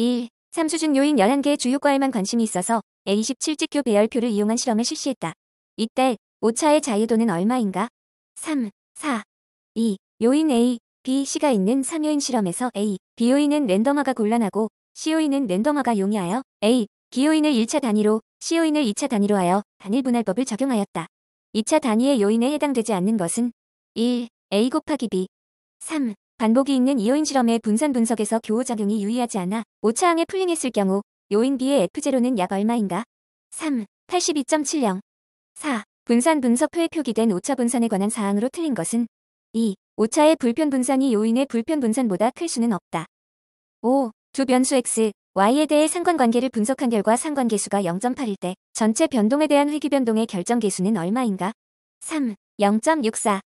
2. 삼수준 요인 11개의 주요과에만 관심이 있어서 A27직교 배열표를 이용한 실험을 실시했다. 이때 5차의 자유도는 얼마인가? 3, 4, 2. 요인 A, B, C가 있는 3요인 실험에서 A, B 요인은 랜덤화가 곤란하고 C 요인은 랜덤화가 용이하여 A, B 요인을 1차 단위로, C 요인을 2차 단위로 하여 단일 분할법을 적용하였다. 2차 단위의 요인에 해당되지 않는 것은 1. A 곱하기 B 3. 반복이 있는 이오인 실험의 분산 분석에서 교호작용이 유의하지 않아 오차항에 풀링했을 경우 요인 B의 F0는 약 얼마인가? 3. 82.70 4. 분산 분석표에 표기된 오차 분산에 관한 사항으로 틀린 것은 2. 오차의 불편 분산이 요인의 불편 분산보다 클 수는 없다. 5. 두 변수 x, y에 대해 상관관계를 분석한 결과 상관계수가 0.8일 때 전체 변동에 대한 회귀 변동의 결정계수는 얼마인가? 3. 0.64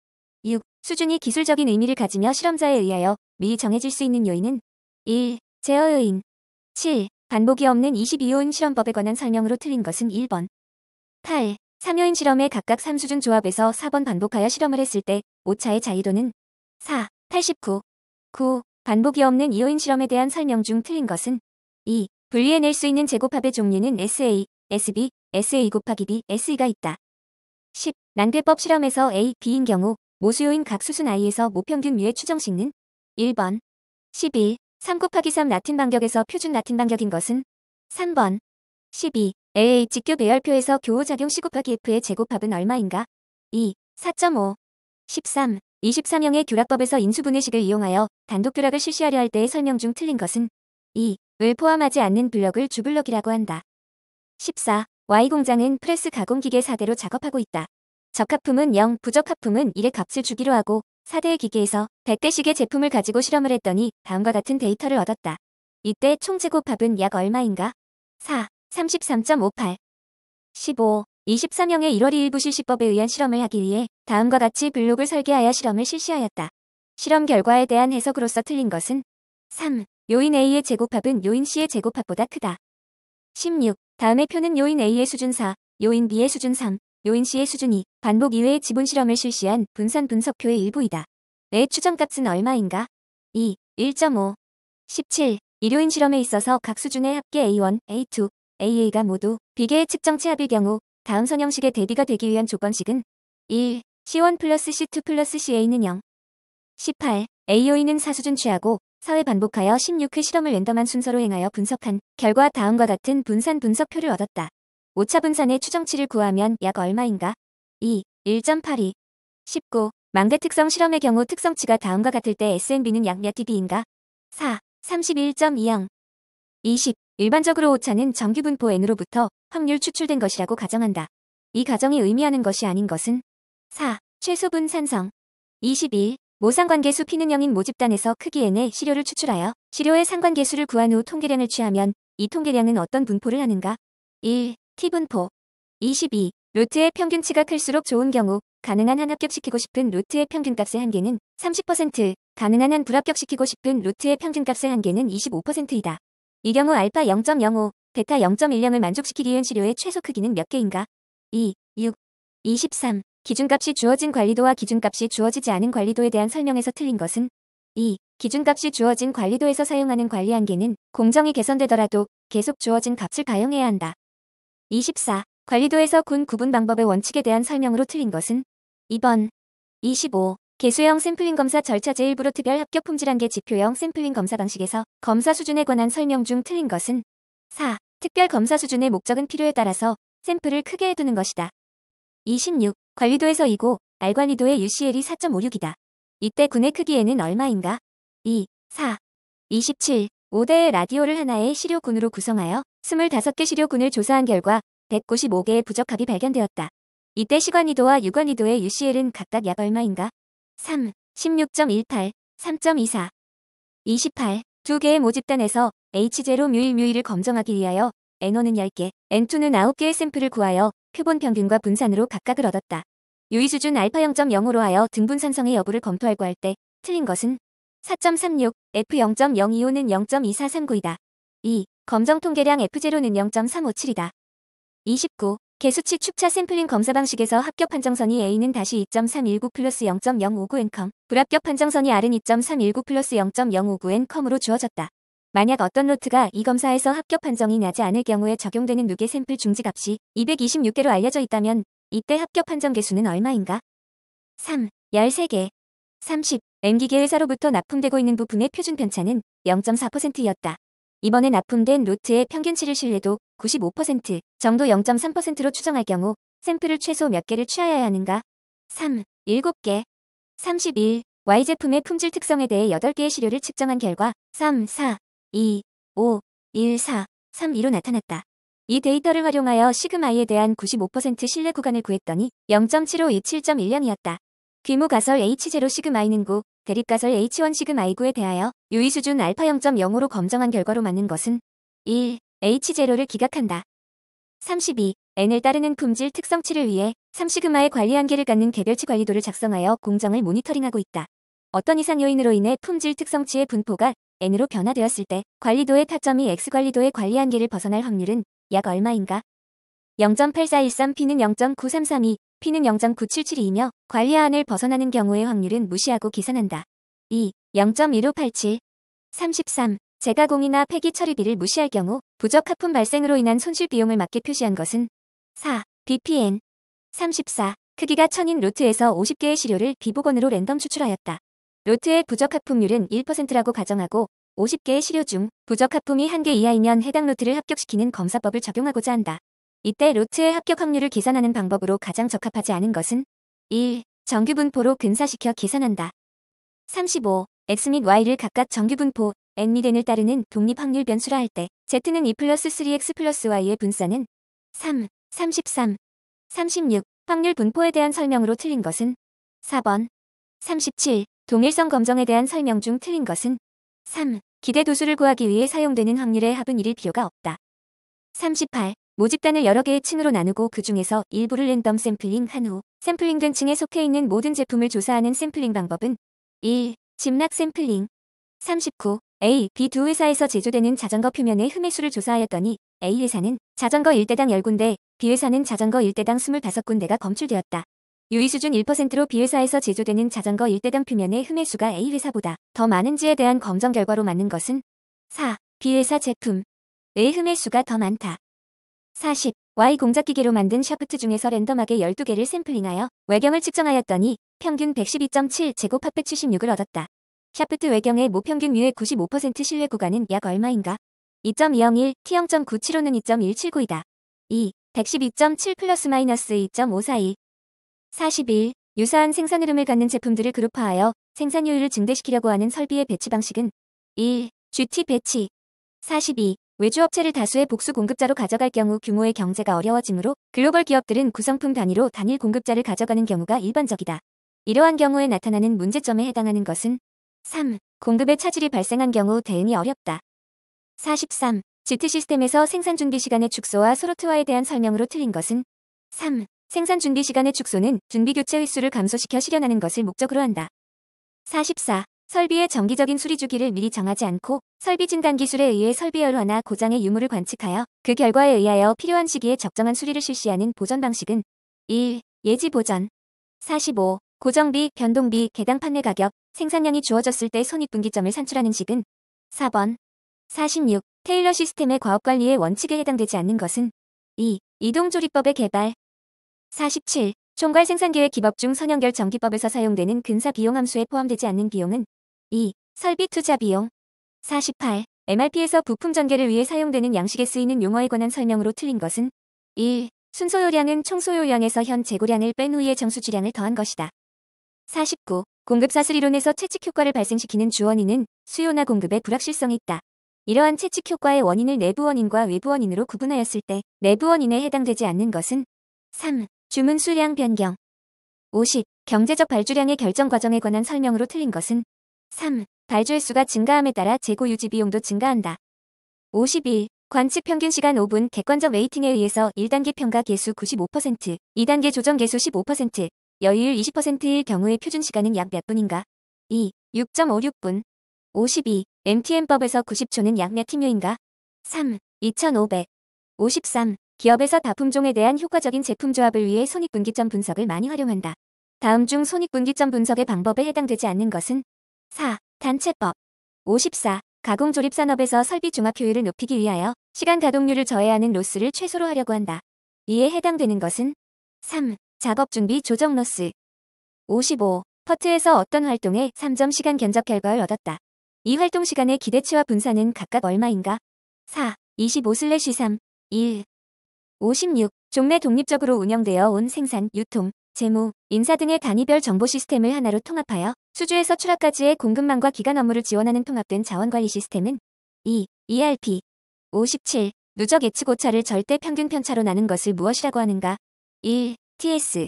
6. 수준이 기술적인 의미를 가지며 실험자에 의하여 미리 정해질 수 있는 요인은 1. 제어 요인 7. 반복이 없는 22요인 실험법에 관한 설명으로 틀린 것은 1번 8. 3요인 실험에 각각 3수준 조합에서 4번 반복하여 실험을 했을 때 오차의 자이도는 4. 89 9. 반복이 없는 2요인 실험에 대한 설명 중 틀린 것은 2. 분리해낼 수 있는 제곱합의 종류는 SA, SB, SA 곱하기 B, SE가 있다. 10. 난폐법 실험에서 A, B인 경우 모수요인 각 수순 i에서 모평균 류의 추정식는 1번 12 3 곱하기 3 라틴 반격에서 표준 라틴 반격인 것은 3번 12 a h 교 배열표에서 교호작용 C 곱하기 F의 제곱합은 얼마인가 2 4.5 13 24명의 교락법에서 인수분해식을 이용하여 단독 교락을 실시하려 할 때의 설명 중 틀린 것은 2을 포함하지 않는 블럭을 주블럭이라고 한다. 14. Y공장은 프레스 가공기계 4대로 작업하고 있다. 적합품은 0, 부적합품은 1의 값을 주기로 하고 4대의 기계에서 100대씩의 제품을 가지고 실험을 했더니 다음과 같은 데이터를 얻었다. 이때 총 제곱합은 약 얼마인가? 4, 33.58, 15, 24명의 1월 2일부 실시법에 의한 실험을 하기 위해 다음과 같이 블록을 설계하여 실험을 실시하였다. 실험 결과에 대한 해석으로서 틀린 것은 3. 요인 A의 제곱합은 요인 C의 제곱합보다 크다. 16. 다음의 표는 요인 A의 수준 4, 요인 B의 수준 3, 요인 씨의 수준이 반복 이외의 지분 실험을 실시한 분산 분석표의 일부이다. 내 추정값은 얼마인가? 2, 1.5, 17. 일요인 실험에 있어서 각 수준의 합계 A1, A2, AA가 모두 비계의 측정치 합일 경우 다음 선 형식의 대비가 되기 위한 조건식은 1. C1 플러스 C2 플러스 CA는 0 18. AOE는 사수준 취하고 사회 반복하여 16회 실험을 랜덤한 순서로 행하여 분석한 결과 다음과 같은 분산 분석표를 얻었다. 오차 분산의 추정치를 구하면 약 얼마인가? 2. 1.82 19. 망대 특성 실험의 경우 특성치가 다음과 같을 때 SNB는 약 몇 dB인가? 4. 31.20 20. 일반적으로 오차는 정규분포 N으로부터 확률 추출된 것이라고 가정한다. 이 가정이 의미하는 것이 아닌 것은 4. 최소분 산성 21. 모상관계수 피는형인 모집단에서 크기 N의 시료를 추출하여 시료의 상관계수를 구한 후 통계량을 취하면 이 통계량은 어떤 분포를 하는가? 1. 팁은4 22. 루트의 평균치가 클수록 좋은 경우 가능한 한 합격시키고 싶은 루트의 평균값의 한계는 30%, 가능한 한 불합격시키고 싶은 루트의 평균값의 한계는 25%이다. 이 경우 알파 0.05, 베타 0.10을 만족시키기 위한 시료의 최소 크기는 몇 개인가? 2, 6, 23. 기준값이 주어진 관리도와 기준값이 주어지지 않은 관리도에 대한 설명에서 틀린 것은 2. 기준값이 주어진 관리도에서 사용하는 관리 한계는 공정이 개선되더라도 계속 주어진 값을 가용해야 한다. 24. 관리도에서 군 구분 방법의 원칙에 대한 설명으로 틀린 것은 2번. 25. 개수형 샘플링 검사 절차 제1부로 특별 합격 품질한계 지표형 샘플링 검사 방식에서 검사 수준에 관한 설명 중 틀린 것은 4. 특별 검사 수준의 목적은 필요에 따라서 샘플을 크게 해두는 것이다. 26. 관리도에서 2고 알관리도의 UCL이 4.56이다. 이때 군의 크기에는 얼마인가? 2, 4, 27. 5대의 라디오를 하나의 시료군으로 구성하여 25개 시료군을 조사한 결과 195개의 부적합이 발견되었다. 이때 시관이도와 유관이도의 UCL은 각각 약 얼마인가? 3, 16.18, 3.24, 28, 두 개의 모집단에서 H0 뮤일 뮤일을 검정하기 위하여 N1는 10개, N2는 9개의 샘플을 구하여 표본 평균과 분산으로 각각을 얻었다. 유의 수준 알파 0.05로 하여 등분 산성의 여부를 검토할거 할 때 틀린 것은 4.36, F0.025는 0.2439이다. 2. 검정 통계량 F0는 0.357이다. 29. 개수치 축차 샘플링 검사 방식에서 합격 판정선이 A는 다시 2.319 플러스 0.059n컴, 불합격 판정선이 R은 2.319 플러스 0.059n컴으로 주어졌다. 만약 어떤 노트가 이 검사에서 합격 판정이 나지 않을 경우에 적용되는 누계 샘플 중지값이 226개로 알려져 있다면 이때 합격 판정 개수는 얼마인가? 3. 13개. 30. M기계 회사로부터 납품되고 있는 부품의 표준 편차는 0.4%였다. 이번에 납품된 로트의 평균치를 신뢰도 95% 정도 0.3%로 추정할 경우 샘플을 최소 몇 개를 취하여야 하는가? 3. 7개 31. Y 제품의 품질 특성에 대해 8개의 시료를 측정한 결과 3, 4, 2, 5, 1, 4, 3, 2로 나타났다. 이 데이터를 활용하여 시그마이에 대한 95% 신뢰 구간을 구했더니 0.7527.1년이었다. 귀모가설 H0 시그마 이는구 대립가설 H1 시그마 이구에 대하여 유의 수준 알파 0.05로 검정한 결과로 맞는 것은 1. H0를 기각한다. 32. N을 따르는 품질 특성치를 위해 3시그마의 관리 한계를 갖는 개별치 관리도를 작성하여 공정을 모니터링하고 있다. 어떤 이상 요인으로 인해 품질 특성치의 분포가 N으로 변화되었을 때 관리도의 타점이 X관리도의 관리 한계를 벗어날 확률은 약 얼마인가? 0.8413P는 0.9332, P는 0.9772이며 관리하안을 벗어나는 경우의 확률은 무시하고 계산한다. 2. 0.1587 33. 재가공이나 폐기 처리비를 무시할 경우 부적 합품 발생으로 인한 손실 비용을 맞게 표시한 것은 4. BPN 34. 크기가 1000인 로트에서 50개의 시료를 비복원으로 랜덤 추출하였다. 로트의 부적 합품률은 1%라고 가정하고 50개의 시료 중 부적 합품이 1개 이하이면 해당 로트를 합격시키는 검사법을 적용하고자 한다. 이때 로트의 합격 확률을 계산하는 방법으로 가장 적합하지 않은 것은 1. 정규분포로 근사시켜 계산한다. 35. x 및 y를 각각 정규분포 n 및 n을 따르는 독립 확률 변수라 할 때 z는 2 플러스 3x 플러스 y의 분산은 3, 33, 36 확률 분포에 대한 설명으로 틀린 것은 4번 37 동일성 검정에 대한 설명 중 틀린 것은 3. 기대 도수를 구하기 위해 사용되는 확률의 합은 1일 필요가 없다. 38. 모집단을 여러 개의 층으로 나누고 그 중에서 일부를 랜덤 샘플링한 후 샘플링된 층에 속해 있는 모든 제품을 조사하는 샘플링 방법은 1. 집락 샘플링 39. A, B 두 회사에서 제조되는 자전거 표면의 흠의 수를 조사하였더니 A 회사는 자전거 1대당 10군데, B 회사는 자전거 1대당 25군데가 검출되었다. 유의 수준 1%로 B 회사에서 제조되는 자전거 1대당 표면의 흠의 수가 A 회사보다 더 많은지에 대한 검정 결과로 맞는 것은 4. B 회사 제품 의 흠의 수가 더 많다. 40. Y 공작기계로 만든 샤프트 중에서 랜덤하게 12개를 샘플링하여 외경을 측정하였더니 평균 112.7 제곱 핫 176을 얻었다. 샤프트 외경의 모평균 뮤의 95% 신뢰 구간은 약 얼마인가? 2.201, T0.975는 2.179이다. 2. 112.7 플러스 마이너스 2 5 4 2 41. 유사한 생산 흐름을 갖는 제품들을 그룹화하여 생산 효율을 증대시키려고 하는 설비의 배치 방식은 1. GT 배치 42. 외주업체를 다수의 복수 공급자로 가져갈 경우 규모의 경제가 어려워지므로 글로벌 기업들은 구성품 단위로 단일 공급자를 가져가는 경우가 일반적이다. 이러한 경우에 나타나는 문제점에 해당하는 것은 3. 공급의 차질이 발생한 경우 대응이 어렵다. 43. GT 시스템에서 생산 준비 시간의 축소와 소로트화에 대한 설명으로 틀린 것은 3. 생산 준비 시간의 축소는 준비 교체 횟수를 감소시켜 실현하는 것을 목적으로 한다. 44. 설비의 정기적인 수리 주기를 미리 정하지 않고 설비 진단 기술에 의해 설비 열화나 고장의 유무를 관측하여 그 결과에 의하여 필요한 시기에 적정한 수리를 실시하는 보전 방식은 1. 예지 보전 45. 고정비, 변동비, 개당 판매 가격, 생산량이 주어졌을 때 손익분기점을 산출하는 식은 4번 46. 테일러 시스템의 과업관리의 원칙에 해당되지 않는 것은 2. 이동조리법의 개발 47. 총괄 생산계획 기법 중 선형결 정기법에서 사용되는 근사 비용 함수에 포함되지 않는 비용은 2. 설비 투자 비용 48. MRP에서 부품 전개를 위해 사용되는 양식에 쓰이는 용어에 관한 설명으로 틀린 것은 1. 순소요량은 총소요량에서 현 재고량을 뺀 후에 정수주량을 더한 것이다. 49. 공급사슬이론에서 채찍 효과를 발생시키는 주원인은 수요나 공급에 불확실성이 있다. 이러한 채찍 효과의 원인을 내부 원인과 외부 원인으로 구분하였을 때 내부 원인에 해당되지 않는 것은 3. 주문 수량 변경 50. 경제적 발주량의 결정 과정에 관한 설명으로 틀린 것은 3. 발주횟수가 증가함에 따라 재고 유지 비용도 증가한다. 52. 관측 평균 시간 5분 객관적 웨이팅에 의해서 1단계 평가 개수 95%, 2단계 조정 개수 15%, 여유율 20%일 경우의 표준 시간은 약 몇 분인가? 2. 6.56분. 52. MTM법에서 90초는 약 몇 팀요인가? 3. 2500. 53. 기업에서 다품종에 대한 효과적인 제품 조합을 위해 손익분기점 분석을 많이 활용한다. 다음 중 손익분기점 분석의 방법에 해당되지 않는 것은 4. 단체법 54. 가공 조립 산업에서 설비 종합 효율을 높이기 위하여 시간 가동률을 저해하는 로스를 최소로 하려고 한다. 이에 해당되는 것은 3. 작업 준비 조정 로스 55. 퍼트에서 어떤 활동에 3점 시간 견적 결과를 얻었다. 이 활동 시간의 기대치와 분산은 각각 얼마인가? 4. 25/3 1. 56. 종래 독립적으로 운영되어 온 생산, 유통, 재무, 인사 등의 단위별 정보 시스템을 하나로 통합하여 수주에서 출하까지의 공급망과 기간 업무를 지원하는 통합된 자원관리 시스템은 2. ERP 57. 누적 예측 오차를 절대 평균 편차로 나는 것을 무엇이라고 하는가? 1. TS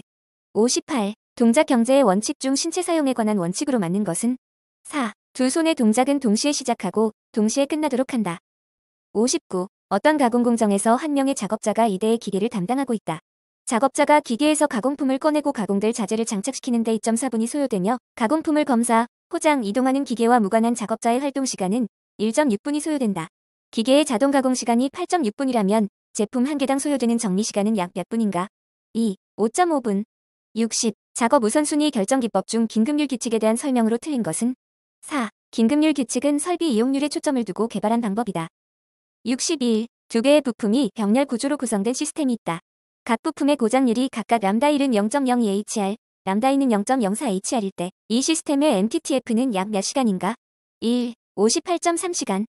58. 동작 경제의 원칙 중 신체 사용에 관한 원칙으로 맞는 것은 4. 두 손의 동작은 동시에 시작하고 동시에 끝나도록 한다. 59. 어떤 가공 공정에서 한 명의 작업자가 이대의 기계를 담당하고 있다. 작업자가 기계에서 가공품을 꺼내고 가공될 자재를 장착시키는데 2.4분이 소요되며 가공품을 검사, 포장, 이동하는 기계와 무관한 작업자의 활동 시간은 1.6분이 소요된다. 기계의 자동 가공 시간이 8.6분이라면 제품 한 개당 소요되는 정리 시간은 약 몇 분인가? 2. 5.5분. 60. 작업 우선순위 결정 기법 중 긴급률 규칙에 대한 설명으로 틀린 것은? 4. 긴급률 규칙은 설비 이용률에 초점을 두고 개발한 방법이다. 61. 두 개의 부품이 병렬 구조로 구성된 시스템이 있다. 각 부품의 고장률이 각각 람다일은 0.02HR, 람다이는 0.04HR일 때 이 시스템의 MTTF는 약 몇 시간인가? 1. 58.3시간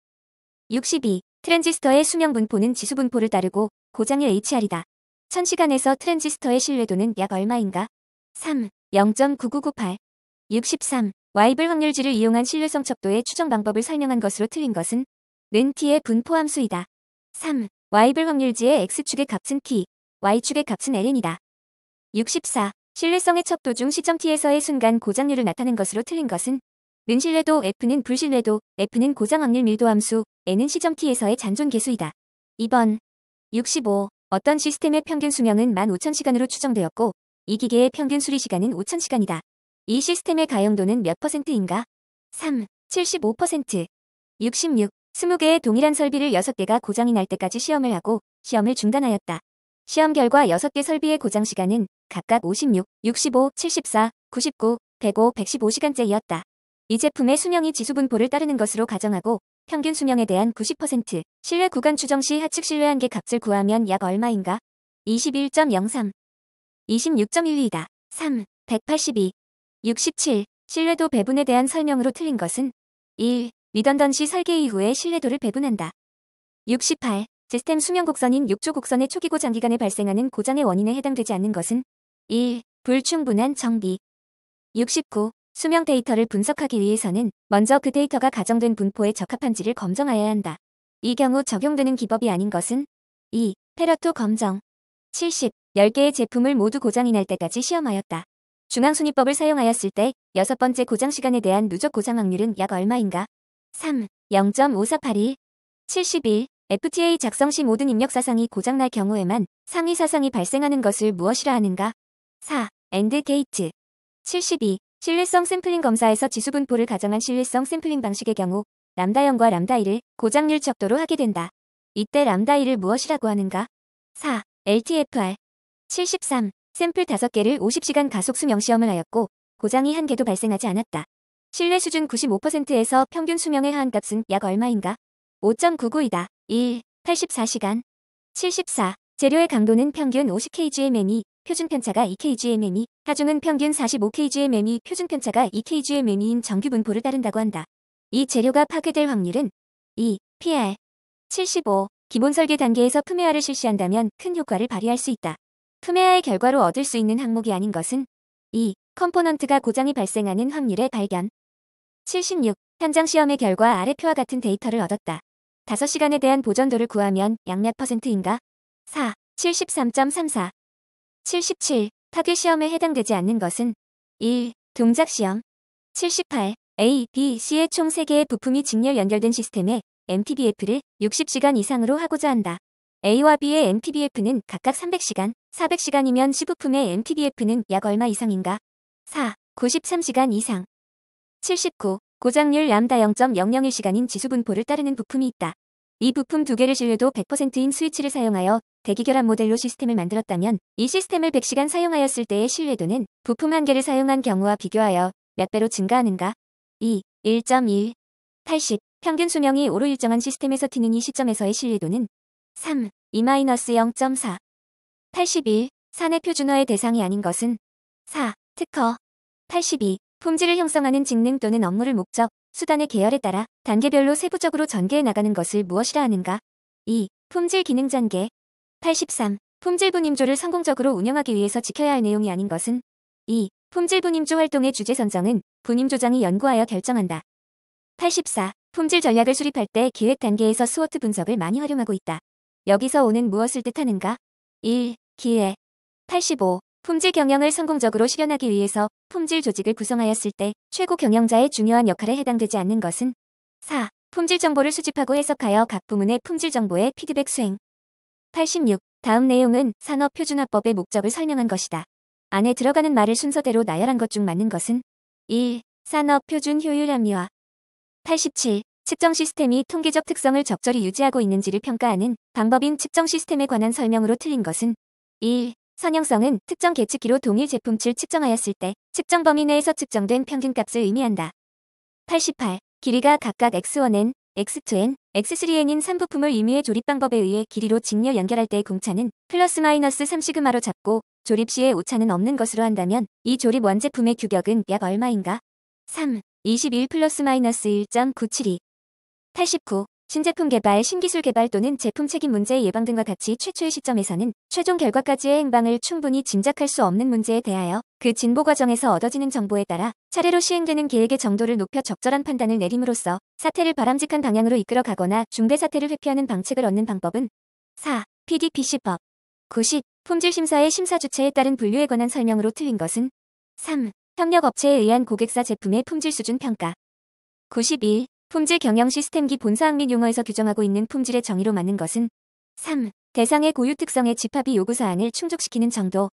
62. 트랜지스터의 수명 분포는 지수 분포를 따르고 고장률 HR이다. 1000시간에서 트랜지스터의 신뢰도는 약 얼마인가? 3. 0.9998 63. 와이블 확률지를 이용한 신뢰성 척도의 추정 방법을 설명한 것으로 틀린 것은 는 t의 분포함수이다. 3. 와이블 확률지의 x축의 값은 t, Y축의 값은 LN이다. 64. 신뢰성의 척 도중 시점 T에서의 순간 고장률을 나타낸 것으로 틀린 것은 는 신뢰도, F는 불신뢰도, F는 고장확률 밀도함수, N은 시점 T에서의 잔존 개수이다. 2번 65. 어떤 시스템의 평균 수명은 15,000시간으로 추정되었고 이 기계의 평균 수리 시간은 5,000시간이다. 이 시스템의 가용도는 몇 퍼센트인가? 3. 75% 66. 20개의 동일한 설비를 6대가 고장이 날 때까지 시험을 하고 시험을 중단하였다. 시험 결과 6개 설비의 고장 시간은 각각 56, 65, 74, 99, 105, 115시간째이었다. 이 제품의 수명이 지수분포를 따르는 것으로 가정하고 평균 수명에 대한 90%, 실외 구간 추정 시 하측 실외 한계 값을 구하면 약 얼마인가? 21.03, 26.12이다. 3, 182, 67, 신뢰도 배분에 대한 설명으로 틀린 것은 1. 리던던시 설계 이후에 신뢰도를 배분한다. 68. 시스템 수면 곡선인 6조 곡선의 초기고 장기간에 발생하는 고장의 원인에 해당되지 않는 것은 1. 불충분한 정비 69. 수명 데이터를 분석하기 위해서는 먼저 그 데이터가 가정된 분포에 적합한지를 검증하여야 한다. 이 경우 적용되는 기법이 아닌 것은 2. 페러토 검정 70. 10개의 제품을 모두 고장이 날 때까지 시험하였다. 중앙순위법을 사용하였을 때 여섯 번째 고장 시간에 대한 누적 고장 확률은 약 얼마인가? 3. 0 5 4 8 2 71. FTA 작성 시 모든 입력 사상이 고장날 경우에만 상위 사상이 발생하는 것을 무엇이라 하는가? 4. 엔드 게이츠 72. 신뢰성 샘플링 검사에서 지수 분포를 가정한 신뢰성 샘플링 방식의 경우 람다 0과 람다 1을 고장률 척도로 하게 된다. 이때 람다 1을 무엇이라고 하는가? 4. LTFR 73. 샘플 5개를 50시간 가속 수명 시험을 하였고 고장이 한 개도 발생하지 않았다. 신뢰 수준 95%에서 평균 수명의 하한값은 약 얼마인가? 5.99이다. 1. 84시간 74. 재료의 강도는 평균 50kgmm이, 표준 편차가 2kgmm이, 하중은 평균 45kgmm이, 표준 편차가 2kgmm인 정규 분포를 따른다고 한다. 이 재료가 파괴될 확률은 2. PR 75. 기본 설계 단계에서 품웨화를 실시한다면 큰 효과를 발휘할 수 있다. 품웨화의 결과로 얻을 수 있는 항목이 아닌 것은 2. 컴포넌트가 고장이 발생하는 확률의 발견 76. 현장 시험의 결과 아래 표와 같은 데이터를 얻었다. 5시간에 대한 보전도를 구하면 양몇 퍼센트인가? 4. 73.34 77. 타겟 시험에 해당되지 않는 것은 1. 동작 시험 78. A, B, C의 총 3개의 부품이 직렬 연결된 시스템에 MTBF를 60시간 이상으로 하고자 한다. A와 B의 MTBF는 각각 300시간, 400시간이면 C부품의 MTBF는 약 얼마 이상인가? 4. 93시간 이상 79. 고장률 람다 0.001시간인 지수 분포를 따르는 부품이 있다. 이 부품 두 개를 신뢰도 100%인 스위치를 사용하여 대기결합 모델로 시스템을 만들었다면 이 시스템을 100시간 사용하였을 때의 신뢰도는 부품 한 개를 사용한 경우와 비교하여 몇 배로 증가하는가? 2. 1.1 80. 평균 수명이 오로 일정한 시스템에서 튀는 이 시점에서의 신뢰도는 3. 2-0.4 81. 사내 표준화의 대상이 아닌 것은 4. 특허 82. 품질을 형성하는 직능 또는 업무를 목적, 수단의 계열에 따라 단계별로 세부적으로 전개해 나가는 것을 무엇이라 하는가? 2. 품질 기능 전개 83. 품질 분임조를 성공적으로 운영하기 위해서 지켜야 할 내용이 아닌 것은 2. 품질 분임조 활동의 주제 선정은 분임조장이 연구하여 결정한다. 84. 품질 전략을 수립할 때 기획 단계에서 스워트 분석을 많이 활용하고 있다. 여기서 오는 무엇을 뜻하는가? 1. 기회 85. 품질 경영을 성공적으로 실현하기 위해서 품질 조직을 구성하였을 때 최고 경영자의 중요한 역할에 해당되지 않는 것은 4. 품질 정보를 수집하고 해석하여 각 부문의 품질 정보의 피드백 수행 86. 다음 내용은 산업표준화법의 목적을 설명한 것이다. 안에 들어가는 말을 순서대로 나열한 것 중 맞는 것은 1. 산업표준 효율 합리화 87. 측정 시스템이 통계적 특성을 적절히 유지하고 있는지를 평가하는 방법인 측정 시스템에 관한 설명으로 틀린 것은 1. 선형성은 특정 계측기로 동일 제품치를 측정하였을 때 측정 범위 내에서 측정된 평균값을 의미한다. 88. 길이가 각각 x1n, x2n, x3n인 3부품을 임의의 조립 방법에 의해 길이로 직렬 연결할 때의 공차는 플러스 마이너스 3시그마로 잡고 조립 시에 오차는 없는 것으로 한다면 이 조립 원제품의 규격은 약 얼마인가? 3. 21 플러스 마이너스 1.972 89. 신제품 개발, 신기술 개발 또는 제품 책임 문제 의 예방 등과 같이 최초의 시점에서는 최종 결과까지의 행방을 충분히 짐작할 수 없는 문제에 대하여 그 진보 과정에서 얻어지는 정보에 따라 차례로 시행되는 계획의 정도를 높여 적절한 판단을 내림으로써 사태를 바람직한 방향으로 이끌어 가거나 중대 사태를 회피하는 방책을 얻는 방법은 4. PDPC법 90. 품질심사의 심사 주체에 따른 분류에 관한 설명으로 틀린 것은 3. 협력업체에 의한 고객사 제품의 품질 수준 평가 91. 품질 경영 시스템기 본사항 및 용어에서 규정하고 있는 품질의 정의로 맞는 것은 3. 대상의 고유 특성의 집합이 요구사항을 충족시키는 정도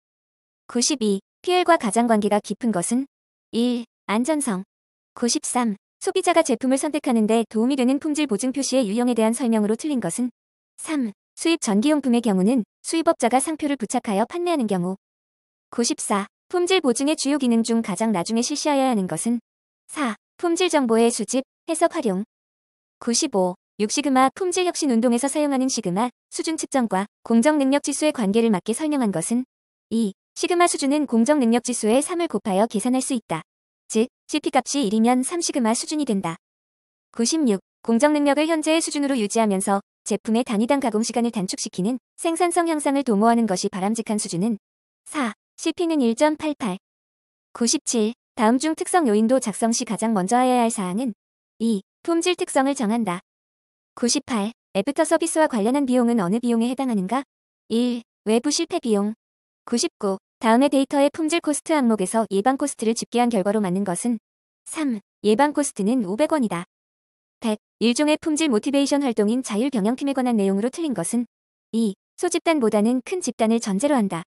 92. 피해과 가장 관계가 깊은 것은 1. 안전성 93. 소비자가 제품을 선택하는 데 도움이 되는 품질 보증 표시의 유형에 대한 설명으로 틀린 것은 3. 수입 전기용품의 경우는 수입업자가 상표를 부착하여 판매하는 경우 94. 품질 보증의 주요 기능 중 가장 나중에 실시하여야 하는 것은 4. 품질 정보의 수집 해석 활용 95. 6시그마 품질 혁신 운동에서 사용하는 시그마 수준 측정과 공정 능력 지수의 관계를 맞게 설명한 것은 2. 시그마 수준은 공정 능력 지수의 3을 곱하여 계산할 수 있다. 즉, CP 값이 1이면 3시그마 수준이 된다. 96. 공정 능력을 현재의 수준으로 유지하면서 제품의 단위당 가공 시간을 단축시키는 생산성 향상을 도모하는 것이 바람직한 수준은 4. CP는 1.88. 97. 다음 중 특성 요인도 작성 시 가장 먼저 해야 할 사항은 2. 품질 특성을 정한다. 98. 애프터 서비스와 관련한 비용은 어느 비용에 해당하는가? 1. 외부 실패 비용 99. 다음의 데이터의 품질 코스트 항목에서 예방 코스트를 집계한 결과로 맞는 것은 3. 예방 코스트는 500원이다. 100. 일종의 품질 모티베이션 활동인 자율 경영팀에 관한 내용으로 틀린 것은 2. 소집단보다는 큰 집단을 전제로 한다.